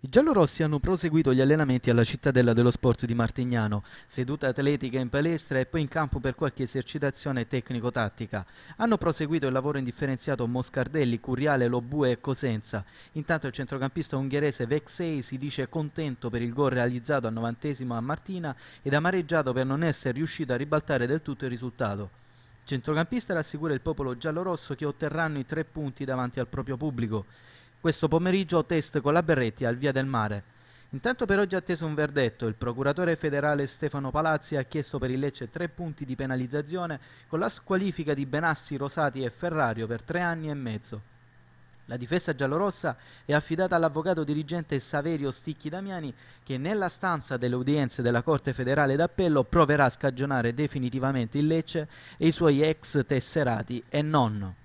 I giallorossi hanno proseguito gli allenamenti alla cittadella dello sport di Martignano, seduta atletica in palestra e poi in campo per qualche esercitazione tecnico-tattica. Hanno proseguito il lavoro indifferenziato Moscardelli, Curriale, Lobue e Cosenza. Intanto il centrocampista ungherese Vexei si dice contento per il gol realizzato al novantesimo a Martina ed amareggiato per non essere riuscito a ribaltare del tutto il risultato. centrocampista rassicura il popolo giallorosso che otterranno i tre punti davanti al proprio pubblico. Questo pomeriggio test con la Berretti al Via del Mare. Intanto per oggi è atteso un verdetto. Il procuratore federale Stefano Palazzi ha chiesto per il Lecce tre punti di penalizzazione con la squalifica di Benassi, Rosati e Ferrario per tre anni e mezzo. La difesa giallorossa è affidata all'avvocato dirigente Saverio Sticchi Damiani che nella stanza delle udienze della Corte federale d'appello proverà a scagionare definitivamente il Lecce e i suoi ex tesserati e nonno.